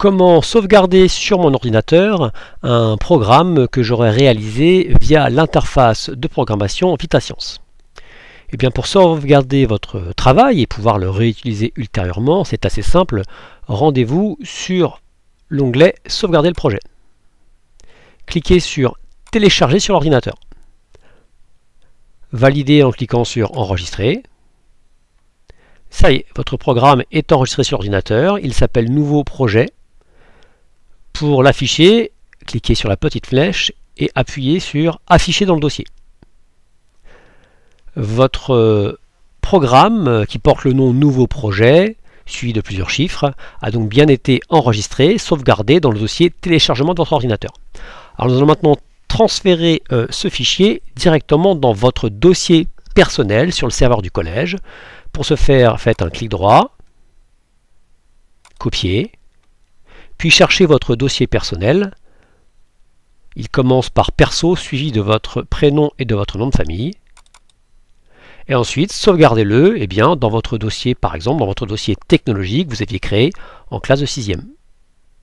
comment sauvegarder sur mon ordinateur un programme que j'aurais réalisé via l'interface de programmation VitaScience. Et eh bien pour sauvegarder votre travail et pouvoir le réutiliser ultérieurement, c'est assez simple, rendez-vous sur l'onglet Sauvegarder le projet. Cliquez sur Télécharger sur l'ordinateur. Validez en cliquant sur Enregistrer. Ça y est, votre programme est enregistré sur l'ordinateur, il s'appelle Nouveau projet. Pour l'afficher, cliquez sur la petite flèche et appuyez sur Afficher dans le dossier. Votre euh, programme, euh, qui porte le nom Nouveau projet, suivi de plusieurs chiffres, a donc bien été enregistré, sauvegardé dans le dossier Téléchargement de votre ordinateur. Alors nous allons maintenant transférer euh, ce fichier directement dans votre dossier personnel sur le serveur du collège. Pour ce faire, faites un clic droit, copier, puis cherchez votre dossier personnel. Il commence par perso suivi de votre prénom et de votre nom de famille. Et ensuite, sauvegardez-le eh bien, dans votre dossier, par exemple, dans votre dossier technologique que vous aviez créé en classe de 6e.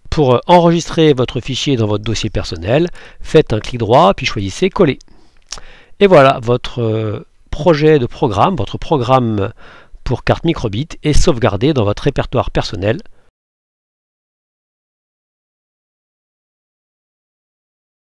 Pour euh, enregistrer votre fichier dans votre dossier personnel, faites un clic droit, puis choisissez Coller. Et voilà, votre euh, projet de programme, votre programme pour carte microbit est sauvegardé dans votre répertoire personnel